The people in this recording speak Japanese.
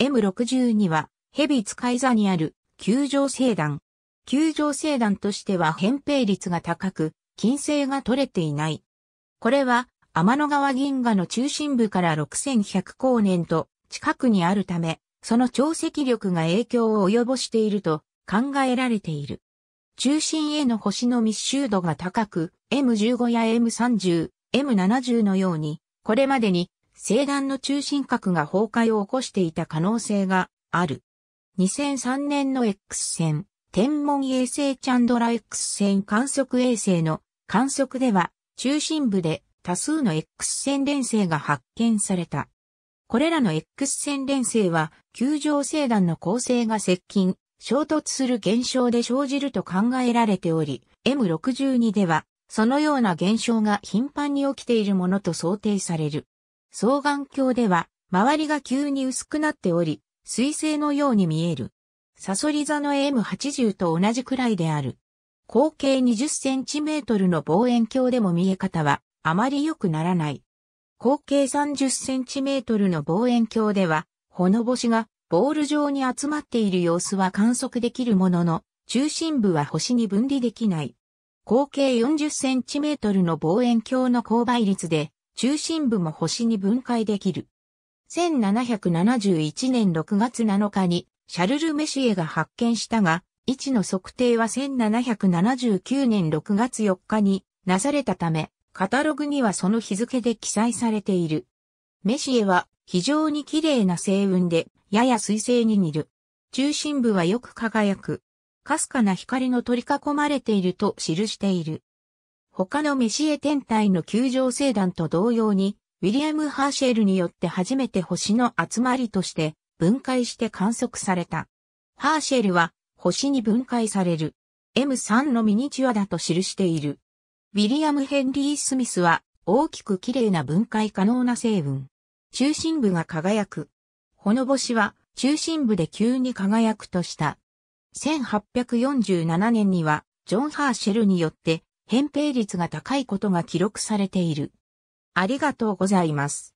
M62 は、ヘビ使い座にある、球状星団。球状星団としては扁平率が高く、金星が取れていない。これは、天の川銀河の中心部から6100光年と近くにあるため、その潮積力が影響を及ぼしていると考えられている。中心への星の密集度が高く、M15 や M30、M70 のように、これまでに星団の中心核が崩壊を起こしていた可能性がある。2003年の X 線、天文衛星チャンドラ X 線観測衛星の観測では、中心部で多数の X 線連星が発見された。これらの X 線連星は、球状星団の構成が接近、衝突する現象で生じると考えられており、M62 では、そのような現象が頻繁に起きているものと想定される。双眼鏡では、周りが急に薄くなっており、水星のように見える。サソリ座の M80 と同じくらいである。口径20センチメートルの望遠鏡でも見え方はあまり良くならない。口径30センチメートルの望遠鏡では、ほのぼしがボール状に集まっている様子は観測できるものの、中心部は星に分離できない。口径40 c m の望遠鏡の勾配率で、中心部も星に分解できる。1771年6月7日にシャルル・メシエが発見したが、位置の測定は1779年6月4日になされたため、カタログにはその日付で記載されている。メシエは非常に綺麗な星雲で、やや水星に似る。中心部はよく輝く。かすかな光の取り囲まれていると記している。他のメシエ天体の球状星団と同様に、ウィリアム・ハーシェルによって初めて星の集まりとして分解して観測された。ハーシェルは星に分解される M3 のミニチュアだと記している。ウィリアム・ヘンリー・スミスは大きく綺麗な分解可能な成分。中心部が輝く。ほのぼしは中心部で急に輝くとした。1847年にはジョン・ハーシェルによって扁平率が高いことが記録されている。ありがとうございます。